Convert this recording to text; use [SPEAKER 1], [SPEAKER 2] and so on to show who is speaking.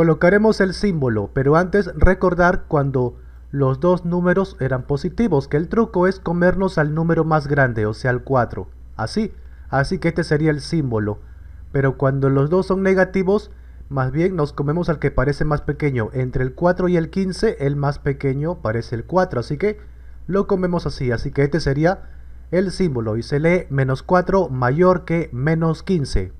[SPEAKER 1] Colocaremos el símbolo, pero antes recordar cuando los dos números eran positivos, que el truco es comernos al número más grande, o sea el 4. Así, así que este sería el símbolo. Pero cuando los dos son negativos, más bien nos comemos al que parece más pequeño. Entre el 4 y el 15, el más pequeño parece el 4, así que lo comemos así. Así que este sería el símbolo y se lee menos 4 mayor que menos 15.